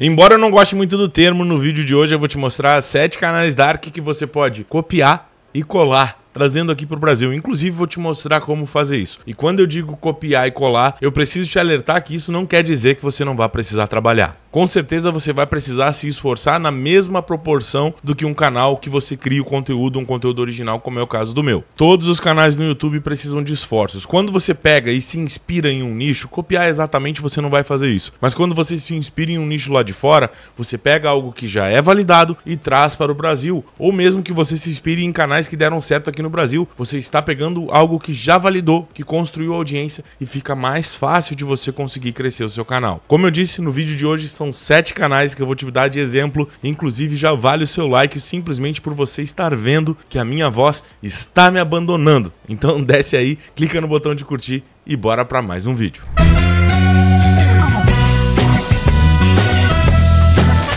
Embora eu não goste muito do termo, no vídeo de hoje eu vou te mostrar sete canais Dark que você pode copiar e colar trazendo aqui para o Brasil. Inclusive, vou te mostrar como fazer isso. E quando eu digo copiar e colar, eu preciso te alertar que isso não quer dizer que você não vai precisar trabalhar. Com certeza você vai precisar se esforçar na mesma proporção do que um canal que você cria o conteúdo, um conteúdo original, como é o caso do meu. Todos os canais no YouTube precisam de esforços. Quando você pega e se inspira em um nicho, copiar é exatamente você não vai fazer isso. Mas quando você se inspira em um nicho lá de fora, você pega algo que já é validado e traz para o Brasil, ou mesmo que você se inspire em canais que deram certo aqui no no Brasil, você está pegando algo que já validou, que construiu audiência e fica mais fácil de você conseguir crescer o seu canal. Como eu disse no vídeo de hoje, são sete canais que eu vou te dar de exemplo, inclusive já vale o seu like simplesmente por você estar vendo que a minha voz está me abandonando. Então desce aí, clica no botão de curtir e bora para mais um vídeo.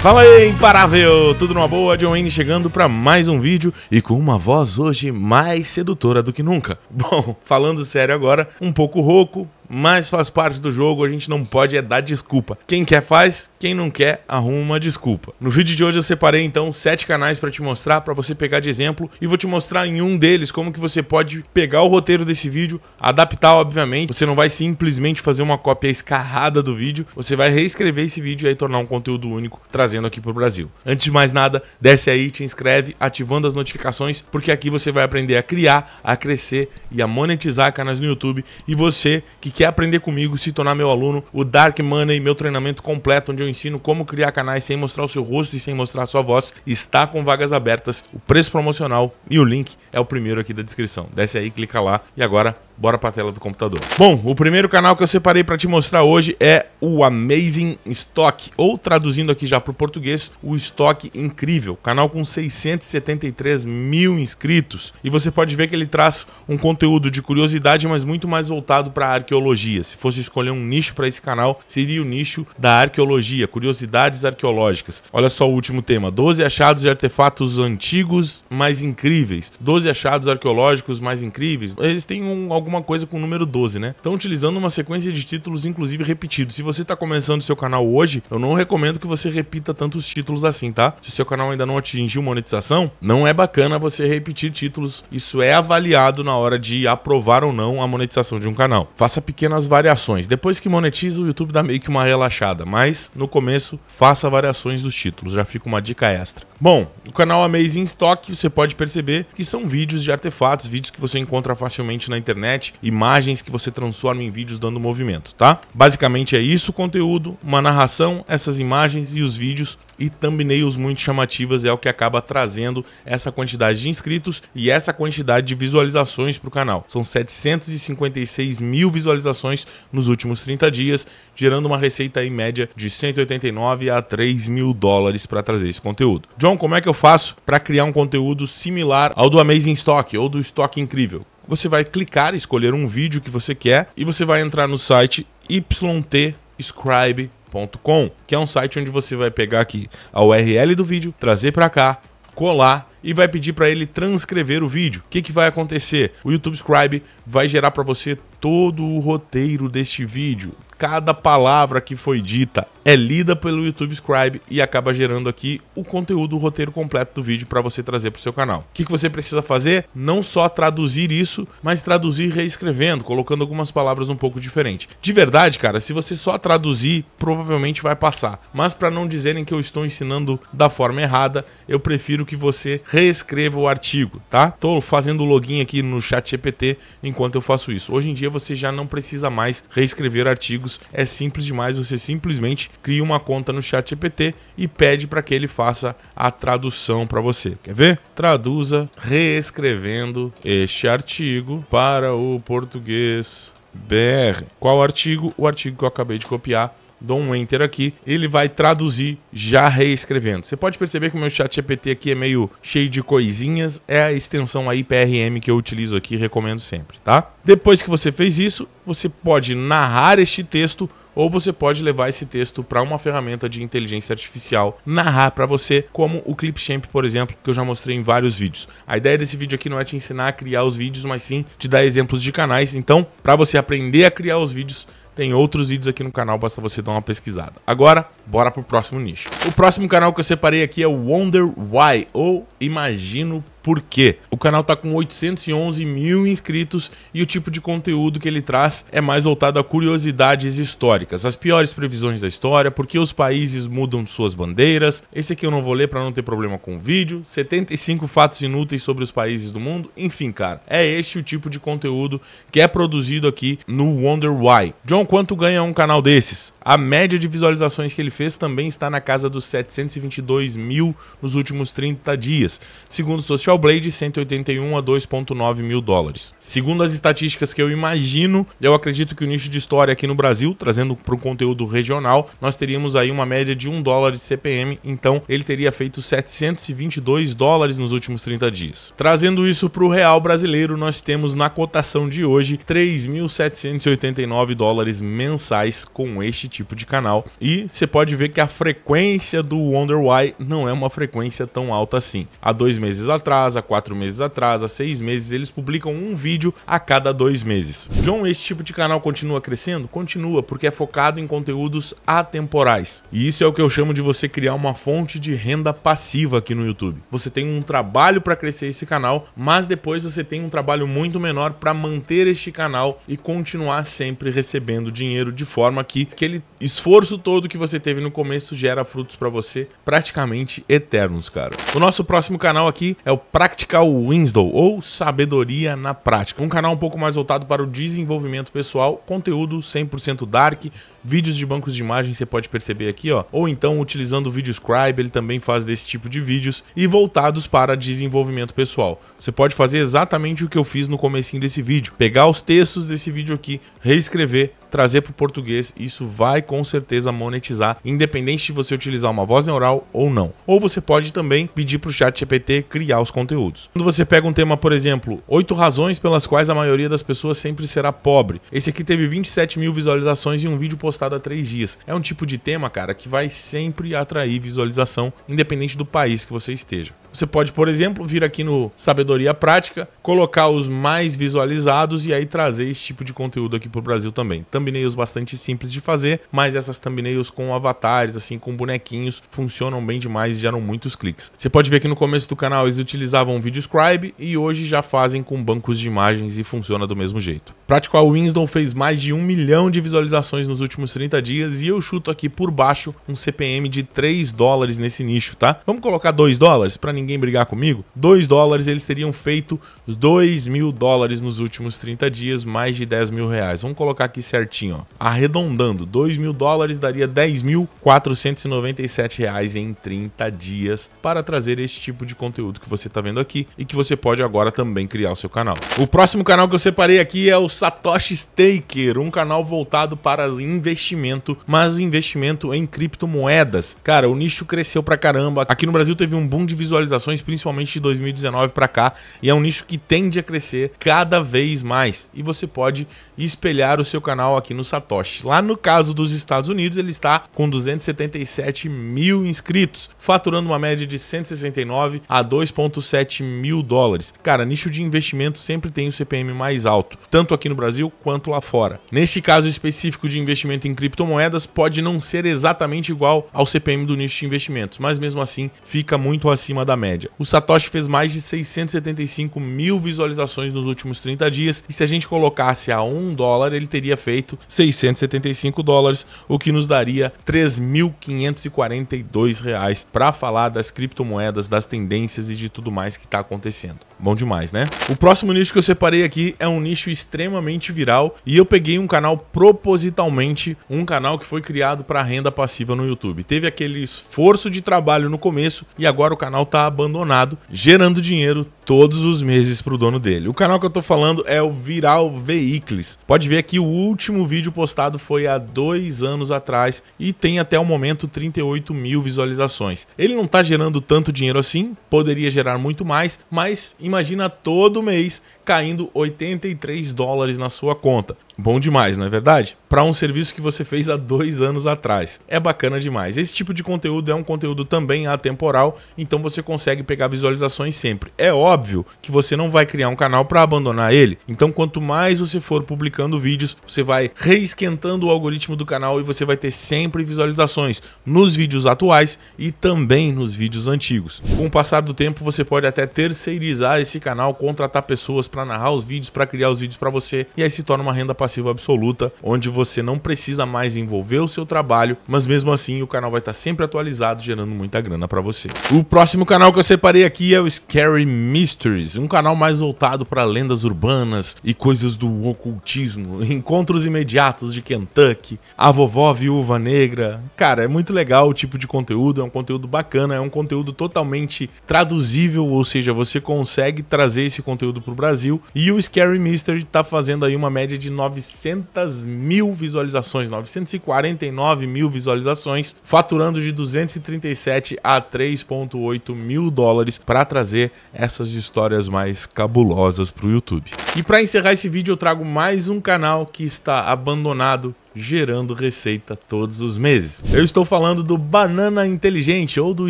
Fala aí, imparável! Tudo numa boa? John Wayne chegando para mais um vídeo e com uma voz hoje mais sedutora do que nunca. Bom, falando sério agora, um pouco rouco, mas faz parte do jogo, a gente não pode é dar desculpa. Quem quer faz, quem não quer arruma uma desculpa. No vídeo de hoje eu separei então sete canais para te mostrar, para você pegar de exemplo e vou te mostrar em um deles como que você pode pegar o roteiro desse vídeo, adaptar obviamente, você não vai simplesmente fazer uma cópia escarrada do vídeo, você vai reescrever esse vídeo e aí tornar um conteúdo único trazendo aqui para o Brasil. Antes de mais nada, desce aí, te inscreve, ativando as notificações, porque aqui você vai aprender a criar, a crescer e a monetizar canais no YouTube e você que quer Quer aprender comigo, se tornar meu aluno? O Dark Money, meu treinamento completo, onde eu ensino como criar canais sem mostrar o seu rosto e sem mostrar a sua voz, está com vagas abertas, o preço promocional e o link é o primeiro aqui da descrição. Desce aí, clica lá e agora Bora a tela do computador. Bom, o primeiro canal que eu separei para te mostrar hoje é o Amazing Stock, ou traduzindo aqui já para o português, o Estoque Incrível. Canal com 673 mil inscritos. E você pode ver que ele traz um conteúdo de curiosidade, mas muito mais voltado para arqueologia. Se fosse escolher um nicho para esse canal, seria o nicho da arqueologia, curiosidades arqueológicas. Olha só o último tema: 12 achados de artefatos antigos mais incríveis, 12 achados arqueológicos mais incríveis. Eles têm um, algum alguma coisa com o número 12, né? Estão utilizando uma sequência de títulos, inclusive repetidos. Se você está começando seu canal hoje, eu não recomendo que você repita tantos títulos assim, tá? Se o seu canal ainda não atingiu monetização, não é bacana você repetir títulos. Isso é avaliado na hora de aprovar ou não a monetização de um canal. Faça pequenas variações. Depois que monetiza, o YouTube dá meio que uma relaxada, mas no começo faça variações dos títulos. Já fica uma dica extra. Bom, o canal Amazing Stock você pode perceber que são vídeos de artefatos, vídeos que você encontra facilmente na internet, imagens que você transforma em vídeos dando movimento, tá? Basicamente é isso o conteúdo, uma narração, essas imagens e os vídeos e thumbnails muito chamativas é o que acaba trazendo essa quantidade de inscritos e essa quantidade de visualizações para o canal. São 756 mil visualizações nos últimos 30 dias gerando uma receita em média de 189 a 3 mil dólares para trazer esse conteúdo. John, como é que eu faço para criar um conteúdo similar ao do Amazing Stock ou do Stock Incrível? Você vai clicar, escolher um vídeo que você quer e você vai entrar no site ytscribe.com, que é um site onde você vai pegar aqui a URL do vídeo, trazer para cá, colar e vai pedir para ele transcrever o vídeo. O que, que vai acontecer? O YouTube Scribe vai gerar para você todo o roteiro deste vídeo, cada palavra que foi dita é lida pelo YouTube Scribe e acaba gerando aqui o conteúdo, o roteiro completo do vídeo para você trazer para o seu canal. O que, que você precisa fazer? Não só traduzir isso, mas traduzir reescrevendo, colocando algumas palavras um pouco diferentes. De verdade, cara, se você só traduzir, provavelmente vai passar. Mas para não dizerem que eu estou ensinando da forma errada, eu prefiro que você reescreva o artigo, tá? Tô fazendo login aqui no chat GPT enquanto eu faço isso. Hoje em dia você já não precisa mais reescrever artigos é simples demais, você simplesmente cria uma conta no ChatGPT e pede para que ele faça a tradução para você. Quer ver? Traduza reescrevendo este artigo para o português BR. Qual artigo? O artigo que eu acabei de copiar dou um enter aqui, ele vai traduzir já reescrevendo. Você pode perceber que o meu chat GPT aqui é meio cheio de coisinhas, é a extensão aí PRM que eu utilizo aqui, recomendo sempre, tá? Depois que você fez isso, você pode narrar este texto ou você pode levar esse texto para uma ferramenta de inteligência artificial narrar para você, como o Clipchamp, por exemplo, que eu já mostrei em vários vídeos. A ideia desse vídeo aqui não é te ensinar a criar os vídeos, mas sim te dar exemplos de canais. Então, para você aprender a criar os vídeos, tem outros vídeos aqui no canal, basta você dar uma pesquisada. Agora, bora pro próximo nicho. O próximo canal que eu separei aqui é o Wonder Why, ou Imagino porque o canal tá com 811 mil inscritos e o tipo de conteúdo que ele traz é mais voltado a curiosidades históricas, as piores previsões da história, porque os países mudam suas bandeiras. Esse aqui eu não vou ler para não ter problema com o vídeo. 75 fatos inúteis sobre os países do mundo. Enfim, cara, é este o tipo de conteúdo que é produzido aqui no Wonder Why. John, quanto ganha um canal desses? A média de visualizações que ele fez também está na casa dos 722 mil nos últimos 30 dias, segundo o Social Blade, 181 a 2,9 mil dólares. Segundo as estatísticas que eu imagino, eu acredito que o nicho de história aqui no Brasil, trazendo para o conteúdo regional, nós teríamos aí uma média de 1 dólar de CPM, então ele teria feito 722 dólares nos últimos 30 dias. Trazendo isso para o real brasileiro, nós temos na cotação de hoje 3.789 dólares mensais com este tipo de canal. E você pode ver que a frequência do Wonder Why não é uma frequência tão alta assim. Há dois meses atrás, atrás, a quatro meses atrás, a seis meses, eles publicam um vídeo a cada dois meses. John, esse tipo de canal continua crescendo? Continua, porque é focado em conteúdos atemporais. E isso é o que eu chamo de você criar uma fonte de renda passiva aqui no YouTube. Você tem um trabalho para crescer esse canal, mas depois você tem um trabalho muito menor para manter este canal e continuar sempre recebendo dinheiro de forma que, que ele esforço todo que você teve no começo gera frutos para você praticamente eternos, cara. O nosso próximo canal aqui é o Practical Winslow, ou Sabedoria na Prática. Um canal um pouco mais voltado para o desenvolvimento pessoal, conteúdo 100% dark, vídeos de bancos de imagem você pode perceber aqui, ó, ou então utilizando o VideoScribe, ele também faz desse tipo de vídeos e voltados para desenvolvimento pessoal. Você pode fazer exatamente o que eu fiz no comecinho desse vídeo, pegar os textos desse vídeo aqui, reescrever, trazer para o português, isso vai com certeza monetizar, independente de você utilizar uma voz neural ou não. Ou você pode também pedir para o chat GPT criar os conteúdos. Quando você pega um tema, por exemplo, oito razões pelas quais a maioria das pessoas sempre será pobre. Esse aqui teve 27 mil visualizações e um vídeo postado há três dias. É um tipo de tema, cara, que vai sempre atrair visualização, independente do país que você esteja. Você pode, por exemplo, vir aqui no Sabedoria Prática, colocar os mais visualizados e aí trazer esse tipo de conteúdo aqui para o Brasil também. Thumbnails bastante simples de fazer, mas essas thumbnails com avatares, assim, com bonequinhos, funcionam bem demais e geram muitos cliques. Você pode ver que no começo do canal eles utilizavam o VideoScribe e hoje já fazem com bancos de imagens e funciona do mesmo jeito. Practical Winston fez mais de um milhão de visualizações nos últimos 30 dias e eu chuto aqui por baixo um CPM de 3 dólares nesse nicho, tá? Vamos colocar 2 dólares para ninguém ninguém brigar comigo, 2 dólares eles teriam feito 2 mil dólares nos últimos 30 dias, mais de 10 mil reais. Vamos colocar aqui certinho, ó. arredondando, 2 mil dólares daria 10.497 reais em 30 dias para trazer esse tipo de conteúdo que você está vendo aqui e que você pode agora também criar o seu canal. O próximo canal que eu separei aqui é o Satoshi Staker, um canal voltado para investimento, mas investimento em criptomoedas. Cara, o nicho cresceu pra caramba. Aqui no Brasil teve um boom de visualização atualizações, principalmente de 2019 para cá, e é um nicho que tende a crescer cada vez mais. E você pode espelhar o seu canal aqui no Satoshi. Lá no caso dos Estados Unidos, ele está com 277 mil inscritos, faturando uma média de 169 a 2,7 mil dólares. Cara, nicho de investimento sempre tem o CPM mais alto, tanto aqui no Brasil quanto lá fora. Neste caso específico de investimento em criptomoedas, pode não ser exatamente igual ao CPM do nicho de investimentos, mas mesmo assim fica muito acima da média. O Satoshi fez mais de 675 mil visualizações nos últimos 30 dias, e se a gente colocasse a 1 dólar, ele teria feito 675 dólares, o que nos daria 3.542 reais para falar das criptomoedas, das tendências e de tudo mais que está acontecendo. Bom demais, né? O próximo nicho que eu separei aqui é um nicho extremamente viral e eu peguei um canal propositalmente, um canal que foi criado para renda passiva no YouTube. Teve aquele esforço de trabalho no começo e agora o canal tá abandonado, gerando dinheiro todos os meses pro dono dele. O canal que eu tô falando é o Viral Veículos. Pode ver que o último vídeo postado foi há dois anos atrás e tem até o momento 38 mil visualizações. Ele não tá gerando tanto dinheiro assim, poderia gerar muito mais, mas imagina todo mês caindo 83 dólares na sua conta. Bom demais, não é verdade? Para um serviço que você fez há dois anos atrás. É bacana demais. Esse tipo de conteúdo é um conteúdo também atemporal, então você consegue pegar visualizações sempre. É óbvio óbvio que você não vai criar um canal para abandonar ele. Então, quanto mais você for publicando vídeos, você vai reesquentando o algoritmo do canal e você vai ter sempre visualizações nos vídeos atuais e também nos vídeos antigos. Com o passar do tempo, você pode até terceirizar esse canal, contratar pessoas para narrar os vídeos, para criar os vídeos para você, e aí se torna uma renda passiva absoluta, onde você não precisa mais envolver o seu trabalho, mas mesmo assim o canal vai estar tá sempre atualizado, gerando muita grana para você. O próximo canal que eu separei aqui é o Scary Me Mysteries, um canal mais voltado para lendas urbanas e coisas do ocultismo, encontros imediatos de Kentucky, a vovó viúva negra. Cara, é muito legal o tipo de conteúdo, é um conteúdo bacana, é um conteúdo totalmente traduzível, ou seja, você consegue trazer esse conteúdo para o Brasil. E o Scary Mystery está fazendo aí uma média de 900 mil visualizações, 949 mil visualizações, faturando de 237 a 3,8 mil dólares para trazer essas umas histórias mais cabulosas pro YouTube. E para encerrar esse vídeo eu trago mais um canal que está abandonado gerando receita todos os meses. Eu estou falando do Banana Inteligente ou do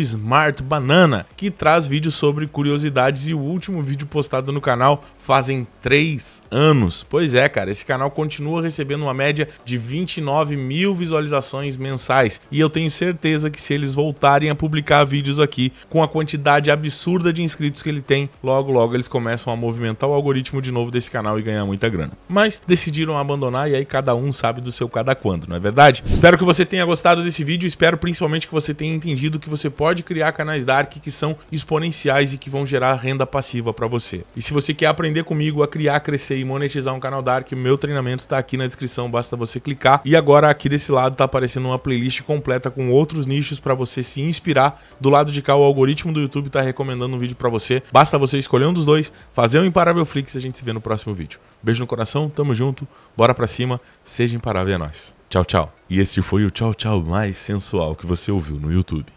Smart Banana, que traz vídeos sobre curiosidades e o último vídeo postado no canal fazem 3 anos. Pois é, cara, esse canal continua recebendo uma média de 29 mil visualizações mensais e eu tenho certeza que se eles voltarem a publicar vídeos aqui com a quantidade absurda de inscritos que ele tem, logo logo eles começam a movimentar o algoritmo de novo desse canal e ganhar muita grana. Mas decidiram abandonar e aí cada um sabe do seu cada quando, não é verdade? Espero que você tenha gostado desse vídeo, espero principalmente que você tenha entendido que você pode criar canais dark que são exponenciais e que vão gerar renda passiva para você. E se você quer aprender comigo a criar, crescer e monetizar um canal dark, meu treinamento está aqui na descrição, basta você clicar. E agora aqui desse lado está aparecendo uma playlist completa com outros nichos para você se inspirar. Do lado de cá o algoritmo do YouTube está recomendando um vídeo para você. Basta você escolher um dos dois, fazer um imparável flix e a gente se vê no próximo vídeo. Beijo no coração, tamo junto, bora pra cima, seja imparável, é nóis. Tchau, tchau. E esse foi o tchau, tchau mais sensual que você ouviu no YouTube.